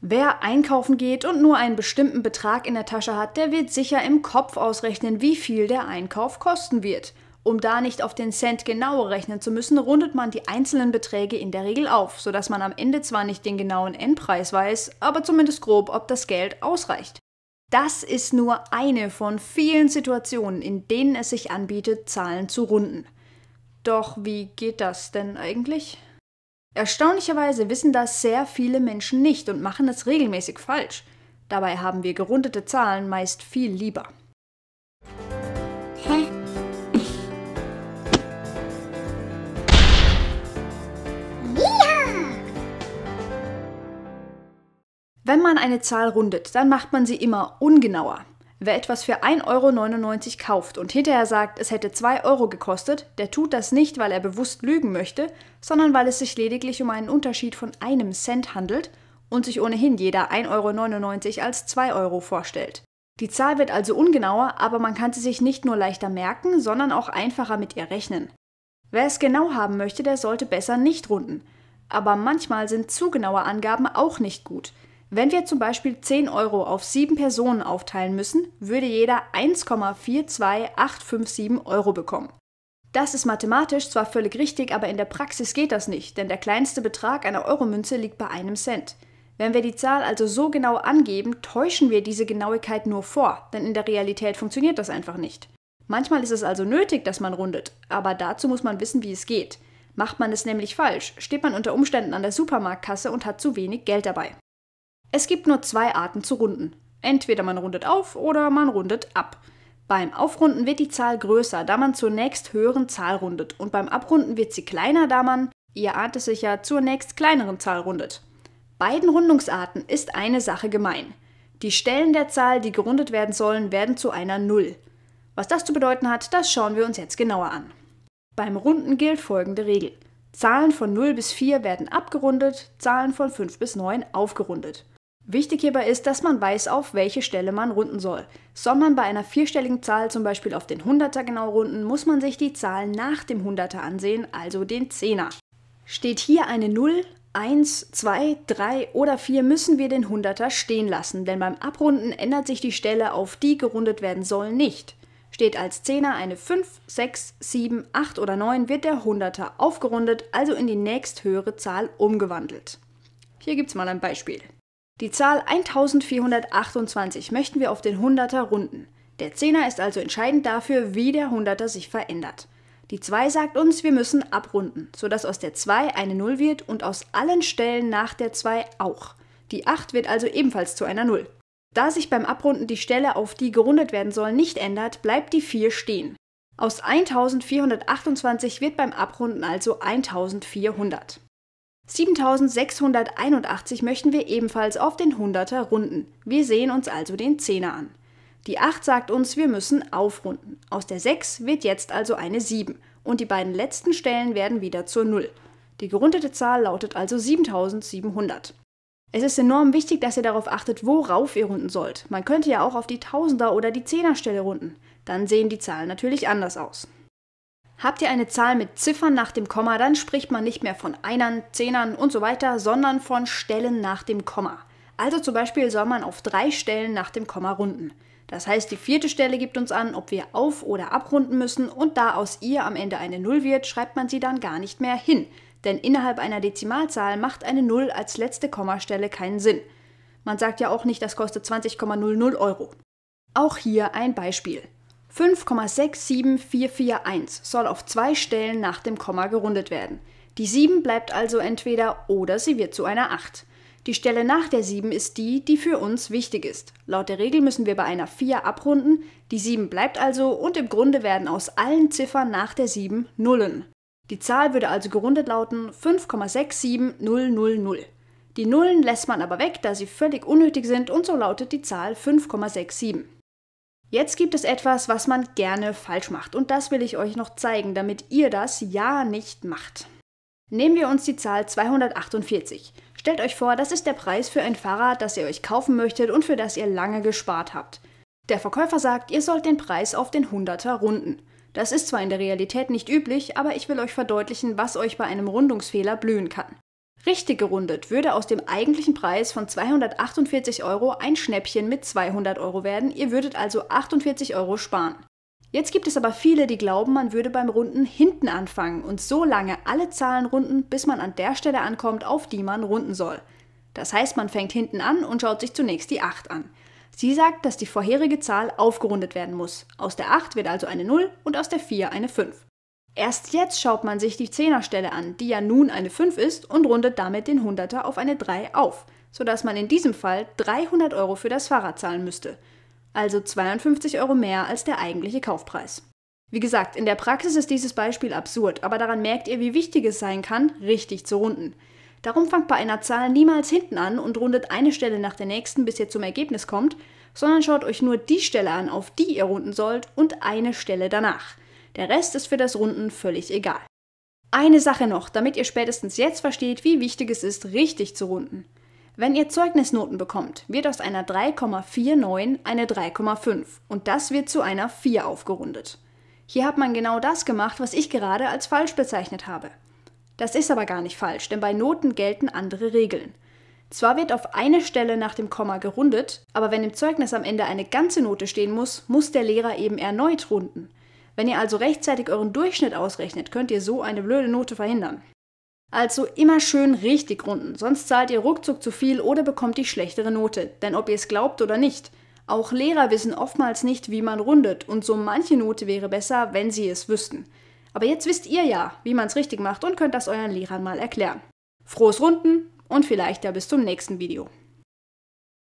Wer einkaufen geht und nur einen bestimmten Betrag in der Tasche hat, der wird sicher im Kopf ausrechnen, wie viel der Einkauf kosten wird. Um da nicht auf den Cent genau rechnen zu müssen, rundet man die einzelnen Beträge in der Regel auf, sodass man am Ende zwar nicht den genauen Endpreis weiß, aber zumindest grob, ob das Geld ausreicht. Das ist nur eine von vielen Situationen, in denen es sich anbietet, Zahlen zu runden. Doch wie geht das denn eigentlich? Erstaunlicherweise wissen das sehr viele Menschen nicht und machen es regelmäßig falsch. Dabei haben wir gerundete Zahlen meist viel lieber. Hä? Wenn man eine Zahl rundet, dann macht man sie immer ungenauer. Wer etwas für 1,99 Euro kauft und hinterher sagt, es hätte 2 Euro gekostet, der tut das nicht, weil er bewusst lügen möchte, sondern weil es sich lediglich um einen Unterschied von einem Cent handelt und sich ohnehin jeder 1,99 Euro als 2 Euro vorstellt. Die Zahl wird also ungenauer, aber man kann sie sich nicht nur leichter merken, sondern auch einfacher mit ihr rechnen. Wer es genau haben möchte, der sollte besser nicht runden. Aber manchmal sind zu genaue Angaben auch nicht gut – wenn wir zum Beispiel 10 Euro auf 7 Personen aufteilen müssen, würde jeder 1,42857 Euro bekommen. Das ist mathematisch zwar völlig richtig, aber in der Praxis geht das nicht, denn der kleinste Betrag einer Euromünze liegt bei einem Cent. Wenn wir die Zahl also so genau angeben, täuschen wir diese Genauigkeit nur vor, denn in der Realität funktioniert das einfach nicht. Manchmal ist es also nötig, dass man rundet, aber dazu muss man wissen, wie es geht. Macht man es nämlich falsch, steht man unter Umständen an der Supermarktkasse und hat zu wenig Geld dabei. Es gibt nur zwei Arten zu runden. Entweder man rundet auf oder man rundet ab. Beim Aufrunden wird die Zahl größer, da man zur nächst höheren Zahl rundet und beim Abrunden wird sie kleiner, da man, ihr ahnt es sicher, zur nächst kleineren Zahl rundet. Beiden Rundungsarten ist eine Sache gemein. Die Stellen der Zahl, die gerundet werden sollen, werden zu einer Null. Was das zu bedeuten hat, das schauen wir uns jetzt genauer an. Beim Runden gilt folgende Regel. Zahlen von 0 bis 4 werden abgerundet, Zahlen von 5 bis 9 aufgerundet. Wichtig hierbei ist, dass man weiß, auf welche Stelle man runden soll. Soll man bei einer vierstelligen Zahl zum Beispiel auf den Hunderter genau runden, muss man sich die Zahl nach dem Hunderter ansehen, also den Zehner. Steht hier eine 0, 1, 2, 3 oder 4 müssen wir den Hunderter stehen lassen, denn beim Abrunden ändert sich die Stelle, auf die gerundet werden soll, nicht. Steht als Zehner eine 5, 6, 7, 8 oder 9, wird der Hunderter aufgerundet, also in die nächsthöhere Zahl umgewandelt. Hier gibt es mal ein Beispiel. Die Zahl 1428 möchten wir auf den 100er runden. Der 10er ist also entscheidend dafür, wie der 100er sich verändert. Die 2 sagt uns, wir müssen abrunden, sodass aus der 2 eine 0 wird und aus allen Stellen nach der 2 auch. Die 8 wird also ebenfalls zu einer 0. Da sich beim Abrunden die Stelle, auf die gerundet werden soll, nicht ändert, bleibt die 4 stehen. Aus 1428 wird beim Abrunden also 1400. 7681 möchten wir ebenfalls auf den 100er runden. Wir sehen uns also den 10er an. Die 8 sagt uns, wir müssen aufrunden. Aus der 6 wird jetzt also eine 7 und die beiden letzten Stellen werden wieder zur 0. Die gerundete Zahl lautet also 7700. Es ist enorm wichtig, dass ihr darauf achtet, worauf ihr runden sollt. Man könnte ja auch auf die 1000er oder die 10er Stelle runden. Dann sehen die Zahlen natürlich anders aus. Habt ihr eine Zahl mit Ziffern nach dem Komma, dann spricht man nicht mehr von Einern, Zehnern und so weiter, sondern von Stellen nach dem Komma. Also zum Beispiel soll man auf drei Stellen nach dem Komma runden. Das heißt, die vierte Stelle gibt uns an, ob wir auf- oder abrunden müssen und da aus ihr am Ende eine Null wird, schreibt man sie dann gar nicht mehr hin. Denn innerhalb einer Dezimalzahl macht eine Null als letzte Kommastelle keinen Sinn. Man sagt ja auch nicht, das kostet 20,00 Euro. Auch hier ein Beispiel. 5,67441 soll auf zwei Stellen nach dem Komma gerundet werden. Die 7 bleibt also entweder oder sie wird zu einer 8. Die Stelle nach der 7 ist die, die für uns wichtig ist. Laut der Regel müssen wir bei einer 4 abrunden, die 7 bleibt also und im Grunde werden aus allen Ziffern nach der 7 Nullen. Die Zahl würde also gerundet lauten 5,67000. Die Nullen lässt man aber weg, da sie völlig unnötig sind und so lautet die Zahl 5,67. Jetzt gibt es etwas, was man gerne falsch macht und das will ich euch noch zeigen, damit ihr das ja nicht macht. Nehmen wir uns die Zahl 248. Stellt euch vor, das ist der Preis für ein Fahrrad, das ihr euch kaufen möchtet und für das ihr lange gespart habt. Der Verkäufer sagt, ihr sollt den Preis auf den 100er runden. Das ist zwar in der Realität nicht üblich, aber ich will euch verdeutlichen, was euch bei einem Rundungsfehler blühen kann. Richtig gerundet würde aus dem eigentlichen Preis von 248 Euro ein Schnäppchen mit 200 Euro werden, ihr würdet also 48 Euro sparen. Jetzt gibt es aber viele, die glauben, man würde beim Runden hinten anfangen und so lange alle Zahlen runden, bis man an der Stelle ankommt, auf die man runden soll. Das heißt, man fängt hinten an und schaut sich zunächst die 8 an. Sie sagt, dass die vorherige Zahl aufgerundet werden muss. Aus der 8 wird also eine 0 und aus der 4 eine 5. Erst jetzt schaut man sich die Zehnerstelle an, die ja nun eine 5 ist und rundet damit den Hunderter auf eine 3 auf, sodass man in diesem Fall 300 Euro für das Fahrrad zahlen müsste. Also 52 Euro mehr als der eigentliche Kaufpreis. Wie gesagt, in der Praxis ist dieses Beispiel absurd, aber daran merkt ihr, wie wichtig es sein kann, richtig zu runden. Darum fangt bei einer Zahl niemals hinten an und rundet eine Stelle nach der nächsten, bis ihr zum Ergebnis kommt, sondern schaut euch nur die Stelle an, auf die ihr runden sollt und eine Stelle danach. Der Rest ist für das Runden völlig egal. Eine Sache noch, damit ihr spätestens jetzt versteht, wie wichtig es ist, richtig zu runden. Wenn ihr Zeugnisnoten bekommt, wird aus einer 3,49 eine 3,5 und das wird zu einer 4 aufgerundet. Hier hat man genau das gemacht, was ich gerade als falsch bezeichnet habe. Das ist aber gar nicht falsch, denn bei Noten gelten andere Regeln. Zwar wird auf eine Stelle nach dem Komma gerundet, aber wenn im Zeugnis am Ende eine ganze Note stehen muss, muss der Lehrer eben erneut runden. Wenn ihr also rechtzeitig euren Durchschnitt ausrechnet, könnt ihr so eine blöde Note verhindern. Also immer schön richtig runden, sonst zahlt ihr ruckzuck zu viel oder bekommt die schlechtere Note. Denn ob ihr es glaubt oder nicht, auch Lehrer wissen oftmals nicht, wie man rundet und so manche Note wäre besser, wenn sie es wüssten. Aber jetzt wisst ihr ja, wie man es richtig macht und könnt das euren Lehrern mal erklären. Frohes Runden und vielleicht ja bis zum nächsten Video.